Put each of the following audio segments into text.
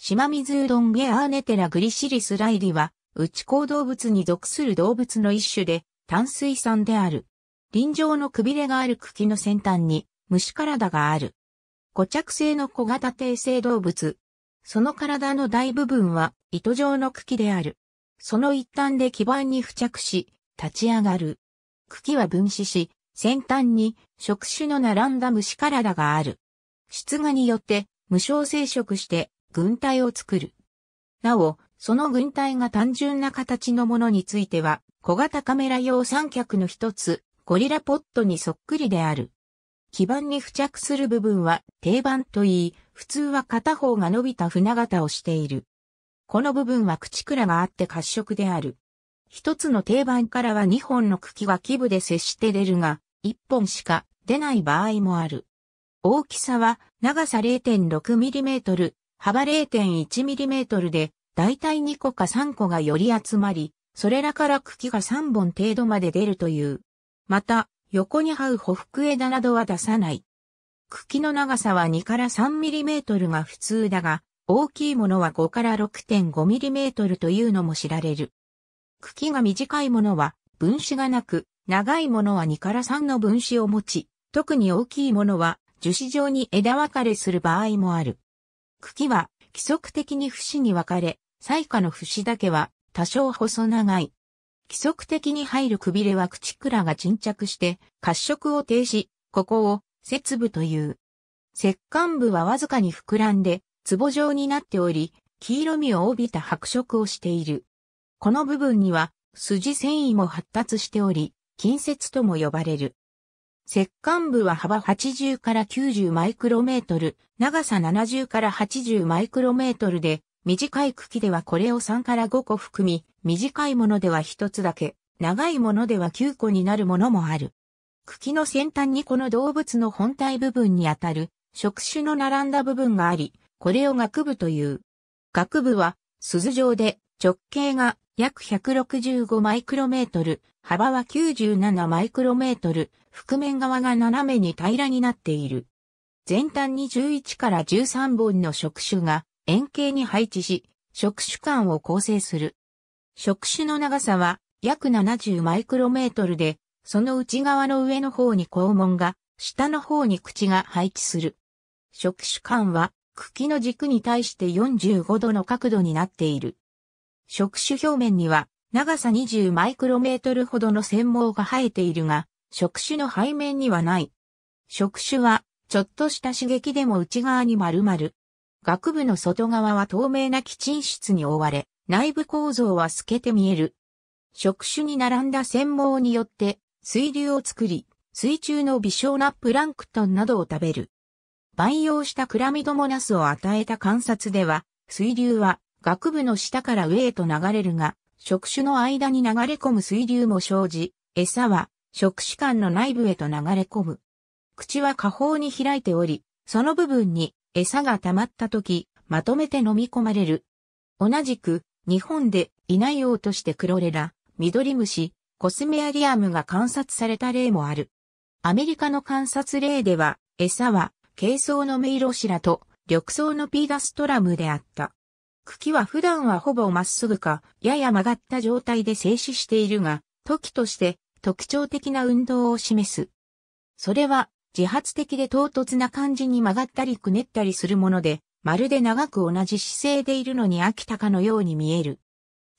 シマミズうどんゲアーネテラグリシリスライリは、内行動物に属する動物の一種で、淡水産である。臨場のくびれがある茎の先端に、虫体がある。固着性の小型低性動物。その体の大部分は糸状の茎である。その一端で基盤に付着し、立ち上がる。茎は分子し、先端に触手の並んだ虫体がある。出芽によって無償生殖して軍隊を作る。なお、その軍隊が単純な形のものについては、小型カメラ用三脚の一つ、ゴリラポットにそっくりである。基板に付着する部分は定板といい、普通は片方が伸びた船型をしている。この部分は口倉があって褐色である。一つの定板からは二本の茎が基部で接して出るが、一本しか出ない場合もある。大きさは長さ 0.6mm、幅 0.1mm で、だいたい2個か3個がより集まり、それらから茎が3本程度まで出るという。また、横に這うほふく枝などは出さない。茎の長さは2から 3mm が普通だが、大きいものは5から 6.5mm というのも知られる。茎が短いものは分子がなく、長いものは2から3の分子を持ち、特に大きいものは樹脂状に枝分かれする場合もある。茎は規則的に節に分かれ、最下の節だけは多少細長い。規則的に入るくびれは口くらが沈着して褐色を停止、ここを節部という。石管部はわずかに膨らんで、壺状になっており、黄色みを帯びた白色をしている。この部分には筋繊維も発達しており、近接とも呼ばれる。石管部は幅80から90マイクロメートル、長さ70から80マイクロメートルで、短い茎ではこれを3から5個含み、短いものでは1つだけ、長いものでは9個になるものもある。茎の先端にこの動物の本体部分にあたる、触手の並んだ部分があり、これを学部という。学部は、鈴状で直径が約165マイクロメートル、幅は97マイクロメートル、覆面側が斜めに平らになっている。全端に11から13本の触手が円形に配置し、触手間を構成する。触手の長さは約70マイクロメートルで、その内側の上の方に肛門が、下の方に口が配置する。触手間は茎の軸に対して45度の角度になっている。触手表面には長さ20マイクロメートルほどの繊毛が生えているが、触手の背面にはない。触手は、ちょっとした刺激でも内側に丸々。学部の外側は透明な基沈室に覆われ、内部構造は透けて見える。触手に並んだ繊毛によって、水流を作り、水中の微小なプランクトンなどを食べる。培養したクラミドモナスを与えた観察では、水流は学部の下から上へと流れるが、触手の間に流れ込む水流も生じ、餌は触手間の内部へと流れ込む。口は下方に開いており、その部分に餌が溜まった時、まとめて飲み込まれる。同じく、日本でいないようとしてクロレラ、ミドリムシ、コスメアリアムが観察された例もある。アメリカの観察例では、餌は、軽装のメイロシラと緑装のピーダストラムであった。茎は普段はほぼまっすぐか、やや曲がった状態で静止しているが、時として特徴的な運動を示す。それは自発的で唐突な感じに曲がったりくねったりするもので、まるで長く同じ姿勢でいるのに飽きたかのように見える。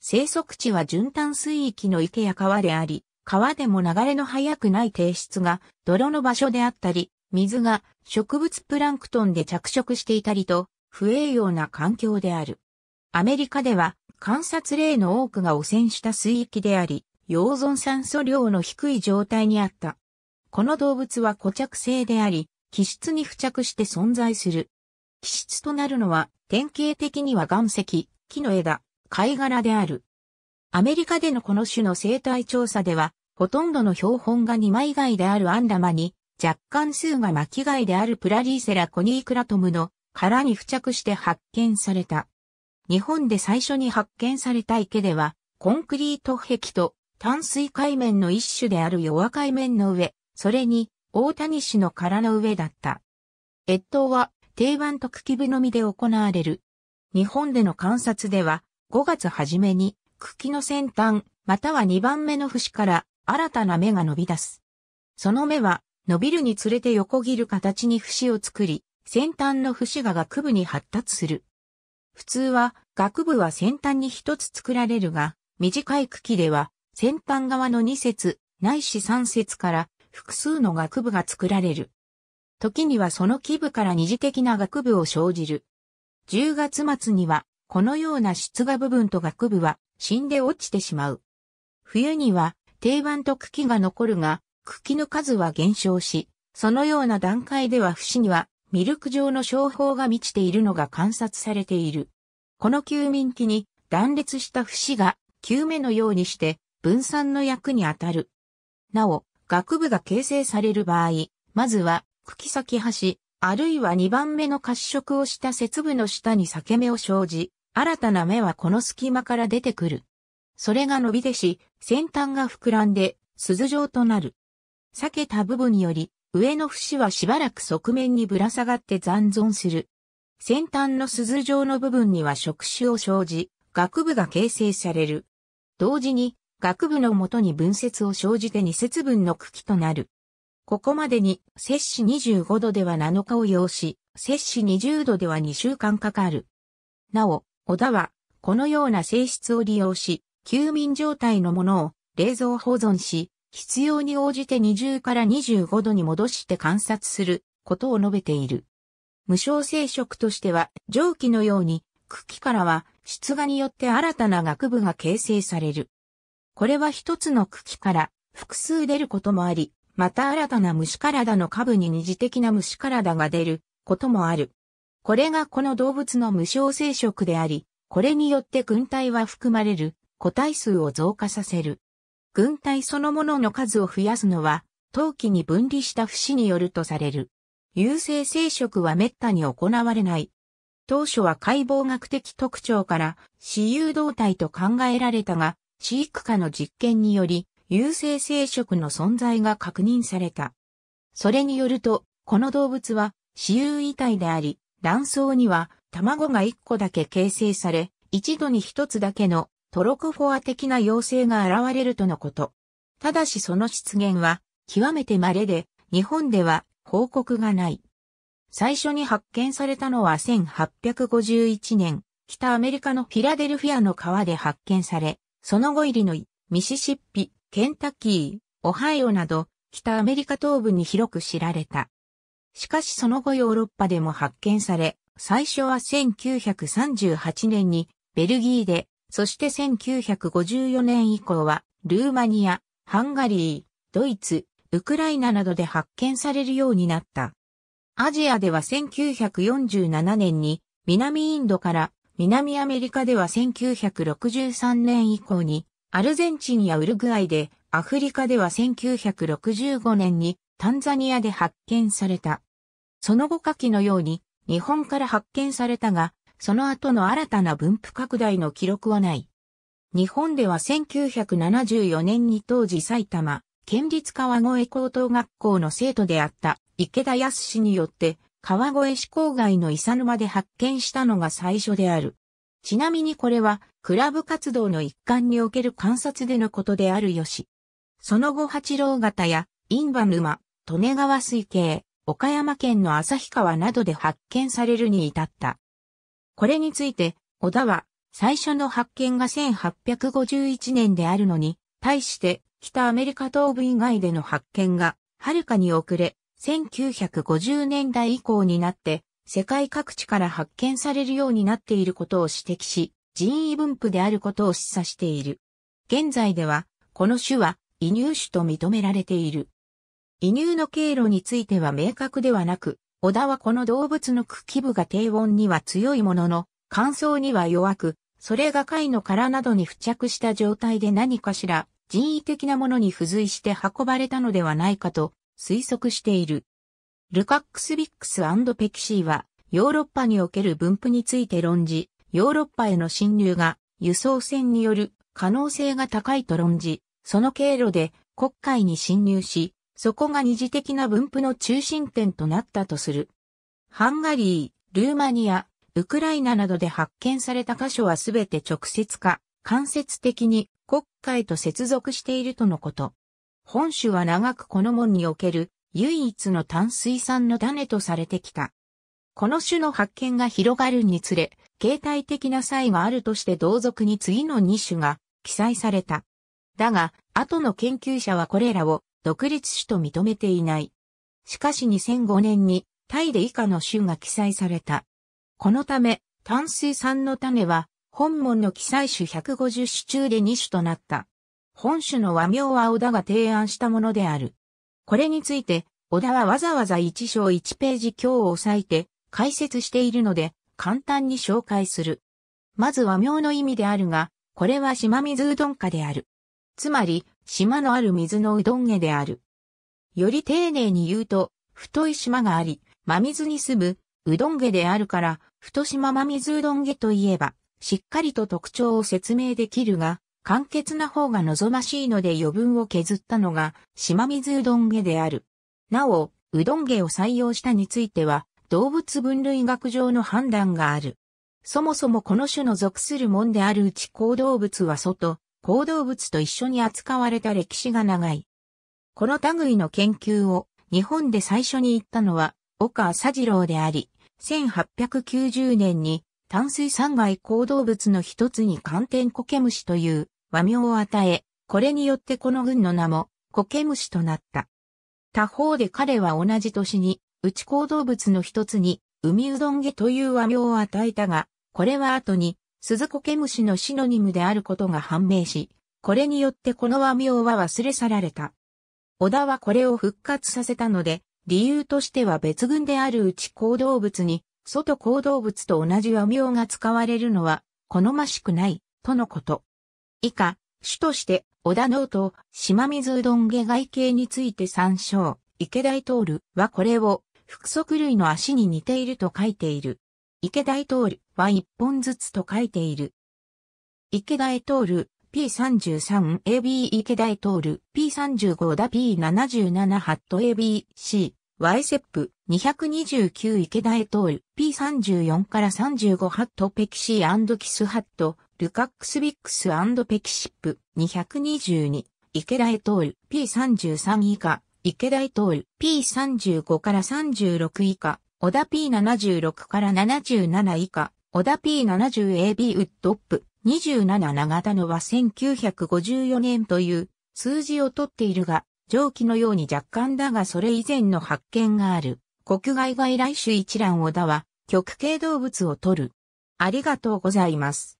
生息地は循環水域の池や川であり、川でも流れの速くない定質が泥の場所であったり、水が植物プランクトンで着色していたりと、不栄養な環境である。アメリカでは観察例の多くが汚染した水域であり、溶存酸素量の低い状態にあった。この動物は固着性であり、気質に付着して存在する。気質となるのは、典型的には岩石、木の枝、貝殻である。アメリカでのこの種の生態調査では、ほとんどの標本が2枚貝であるアンダマに、若干数が巻貝であるプラリーセラコニークラトムの殻に付着して発見された。日本で最初に発見された池では、コンクリート壁と淡水海面の一種である弱海面の上、それに大谷市の殻の上だった。越冬は定番特茎部のみで行われる。日本での観察では、5月初めに茎の先端、または2番目の節から新たな芽が伸び出す。その芽は伸びるにつれて横切る形に節を作り、先端の節が学部に発達する。普通は学部は先端に一つ作られるが、短い茎では先端側の二節、ないし三節から複数の学部が作られる。時にはその基部から二次的な学部を生じる。10月末には、このような出芽部分と学部は死んで落ちてしまう。冬には定番と茎が残るが、茎の数は減少し、そのような段階では節にはミルク状の商法が満ちているのが観察されている。この休眠期に断裂した節が球目のようにして分散の役に当たる。なお、学部が形成される場合、まずは茎先端、あるいは2番目の褐色をした節部の下に裂け目を生じ、新たな目はこの隙間から出てくる。それが伸び出し、先端が膨らんで、鈴状となる。裂けた部分により上の節はしばらく側面にぶら下がって残存する。先端の鈴状の部分には触手を生じ、学部が形成される。同時に、学部のもとに分節を生じて二節分の茎となる。ここまでに、摂氏25度では7日を要し、摂氏20度では2週間かかる。なお、小田は、このような性質を利用し、休眠状態のものを冷蔵保存し、必要に応じて20から25度に戻して観察することを述べている。無償生殖としては蒸気のように茎からは出芽によって新たな学部が形成される。これは一つの茎から複数出ることもあり、また新たな虫体の下部に二次的な虫体が出ることもある。これがこの動物の無償生殖であり、これによって群体は含まれる個体数を増加させる。軍隊そのものの数を増やすのは、陶器に分離した節によるとされる。優勢生殖は滅多に行われない。当初は解剖学的特徴から、私有動体と考えられたが、飼育下の実験により、有性生殖の存在が確認された。それによると、この動物は、私有遺体であり、卵巣には、卵が1個だけ形成され、一度に1つだけのトロクフォア的な妖精が現れるとのこと。ただしその出現は極めて稀で、日本では報告がない。最初に発見されたのは1851年、北アメリカのフィラデルフィアの川で発見され、その後イリノイ、ミシシッピ、ケンタキー、オハイオなど、北アメリカ東部に広く知られた。しかしその後ヨーロッパでも発見され、最初は1938年にベルギーでそして1954年以降は、ルーマニア、ハンガリー、ドイツ、ウクライナなどで発見されるようになった。アジアでは1947年に、南インドから南アメリカでは1963年以降に、アルゼンチンやウルグアイで、アフリカでは1965年にタンザニアで発見された。その後下記のように日本から発見されたが、その後の新たな分布拡大の記録はない。日本では1974年に当時埼玉、県立川越高等学校の生徒であった池田康氏によって川越市郊外の伊佐沼で発見したのが最初である。ちなみにこれはクラブ活動の一環における観察でのことであるよし。その後八郎型や印旛沼、利根川水系、岡山県の旭川などで発見されるに至った。これについて、小田は、最初の発見が1851年であるのに、対して、北アメリカ東部以外での発見が、はるかに遅れ、1950年代以降になって、世界各地から発見されるようになっていることを指摘し、人為分布であることを示唆している。現在では、この種は移入種と認められている。移入の経路については明確ではなく、小田はこの動物の茎部が低温には強いものの、乾燥には弱く、それが貝の殻などに付着した状態で何かしら人為的なものに付随して運ばれたのではないかと推測している。ルカックスビックスペキシーはヨーロッパにおける分布について論じ、ヨーロッパへの侵入が輸送船による可能性が高いと論じ、その経路で国会に侵入し、そこが二次的な分布の中心点となったとする。ハンガリー、ルーマニア、ウクライナなどで発見された箇所はすべて直接か、間接的に国会と接続しているとのこと。本種は長くこの門における唯一の淡水産の種とされてきた。この種の発見が広がるにつれ、形態的な差異があるとして同族に次の2種が記載された。だが、後の研究者はこれらを独立種と認めていない。しかし2005年にタイで以下の種が記載された。このため、淡水産の種は本門の記載種150種中で2種となった。本種の和名は小田が提案したものである。これについて、小田はわざわざ1章1ページ強をさえて解説しているので、簡単に紹介する。まず和名の意味であるが、これは島水うどん家である。つまり、島のある水のうどん下である。より丁寧に言うと、太い島があり、真水に住む、うどん下であるから、太島真水うどん下といえば、しっかりと特徴を説明できるが、簡潔な方が望ましいので余分を削ったのが、島水うどん下である。なお、うどん下を採用したについては、動物分類学上の判断がある。そもそもこの種の属するもんであるうち行動物は外、行動物と一緒に扱われた歴史が長い。この類の研究を日本で最初に行ったのは岡佐次郎であり、1890年に淡水三害行動物の一つに寒天コケムシという和名を与え、これによってこの群の名もコケムシとなった。他方で彼は同じ年に、内行動物の一つに、海うどん毛という和名を与えたが、これは後に、鈴子ケムシのシノニムであることが判明し、これによってこの和名は忘れ去られた。小田はこれを復活させたので、理由としては別群であるうち行動物に、外行動物と同じ和名が使われるのは、好ましくない、とのこと。以下、主として、小田ノート、島水うどん下外形について参照、池大通るはこれを、複足類の足に似ていると書いている。池大通るは一本ずつと書いている。池田エトール P33AB 池田エトール P35 だ P77 ハット ABC y セップ2 2 9池田エトール P34 から35ハットペキシキスハットルカックスビックスペキシップ222池田エトール P33 以下池田エトール P35 から36以下小田 P76 から77以下小田 P70AB ウッドップ27長田のは1954年という数字をとっているが、上記のように若干だがそれ以前の発見がある。国外外来種一覧小田は、極形動物をとる。ありがとうございます。